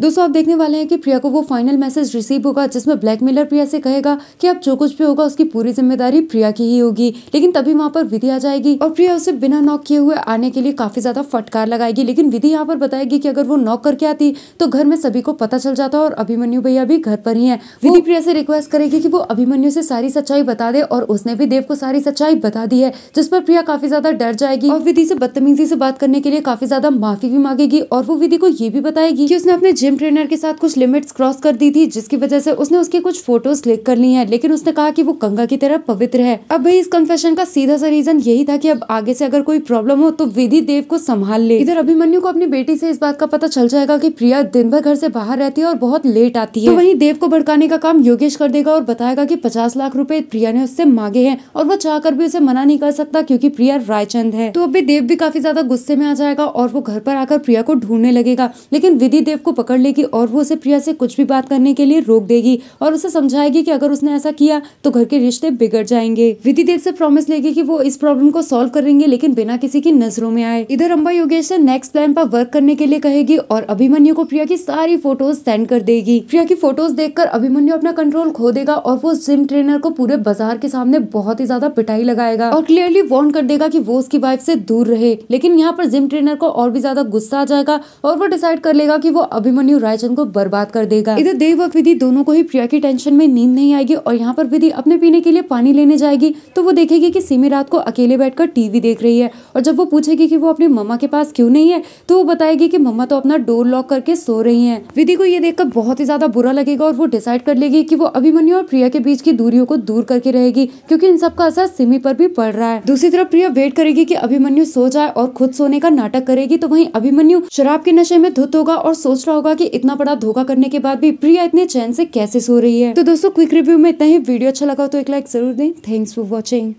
दोस्तों आप देखने वाले हैं कि प्रिया को वो फाइनल मैसेज रिसीव होगा जिसमें ब्लैक मेलर प्रिया से कहेगा कि अब जो कुछ भी होगा उसकी पूरी जिम्मेदारी प्रिया की ही होगी लेकिन तभी वहाँ पर विधि आ जाएगी और प्रिया उसे बिना नॉक किए हुए आने के लिए काफी ज्यादा फटकार लगाएगी लेकिन विधि यहाँ पर बताएगी की अगर वो नॉक करके आती तो घर में सभी को पता चल जाता और अभिमन्यु भैया भी घर पर ही है विधि प्रिया से रिक्वेस्ट करेगी की वो अभिमन्यु से सारी सच्चाई बता दे और उसने भी देव को सारी सच्चाई बता दी है जिस पर प्रिया काफी ज्यादा डर जाएगी और विधि से बदतमीजी से बात करने के लिए काफी ज्यादा माफी भी मांगेगी और वो विधि को ये भी बताएगी की उसने अपने जिम ट्रेनर के साथ कुछ लिमिट्स क्रॉस कर दी थी जिसकी वजह से उसने उसकी कुछ फोटोज क्लिक कर ली है लेकिन उसने कहा कि वो गंगा की तरह पवित्र है अब भाई इस कन्फेशन का सीधा सा रीजन यही था कि अब आगे से अगर कोई प्रॉब्लम हो तो विधि देव को संभाल ले इधर अभिमन्यु को अपनी बेटी से इस बात का पता चल जाएगा की प्रिया दिन भर घर से बाहर रहती है और बहुत लेट आती है तो वही देव को भड़काने का काम योगेश कर देगा और बताएगा की पचास लाख रूपए प्रिया ने उससे मांगे है और वो चाहकर भी उसे मना नहीं कर सकता क्यूँकी प्रिया रायचंद है तो अभी देव भी काफी ज्यादा गुस्से में आ जाएगा और वो घर पर आकर प्रिया को ढूंढने लगेगा लेकिन विधि देव को पकड़ पकड़ लेगी और वो उसे प्रिया से कुछ भी बात करने के लिए रोक देगी और उसे समझाएगी कि अगर उसने ऐसा किया तो घर के रिश्ते बिगड़ जाएंगे विधि देव से प्रॉमिस लेगी कि वो इस प्रॉब्लम को सॉल्व करेंगे लेकिन बिना किसी की नजरों में आए इधर अम्बा योगेश नेक्स्ट प्लान पर वर्क करने के लिए कहेगी और अभिमन्यु को प्रिया की सारी फोटोज सेंड कर देगी प्रिया की फोटोज देख अभिमन्यु अपना कंट्रोल खो देगा और वो जिम ट्रेनर को पूरे बाजार के सामने बहुत ही ज्यादा पिटाई लगाएगा और क्लियरली वॉन्ट कर देगा की वो उसकी वाइफ से दूर रहे लेकिन यहाँ पर जिम ट्रेनर को और भी ज्यादा गुस्सा आ जाएगा और वो डिसाइड कर लेगा की वो अभिमन अभिमन्यु रायचंद को बर्बाद कर देगा इधर देव और विधि दोनों को ही प्रिया की टेंशन में नींद नहीं आएगी और यहाँ पर विधि अपने पीने के लिए पानी लेने जाएगी तो वो देखेगी कि सिमी रात को अकेले बैठकर टीवी देख रही है और जब वो पूछेगी कि वो अपने मम्मा के पास क्यों नहीं है तो वो बताएगी कि मम्मा तो अपना डोर लॉक करके सो रही है विधि को ये देखकर बहुत ही ज्यादा बुरा लगेगा और वो डिसाइड कर लेगी की वो अभिमन्यु और प्रिया के बीच की दूरियों को दूर करके रहेगी क्योंकि इन सबका असर सिमी पर भी पड़ रहा है दूसरी तरफ प्रिया वेट करेगी कि अभिमन्यु सो जाए और खुद सोने का नाटक करेगी तो वहीं अभिमन्यु शराब के नशे में धुत होगा और सोच रहा होगा पापा की इतना बड़ा धोखा करने के बाद भी प्रिया इतने चैन से कैसे सो रही है तो दोस्तों क्विक रिव्यू में इतना ही वीडियो अच्छा लगा तो एक लाइक जरूर दें थैंक्स फॉर वॉचिंग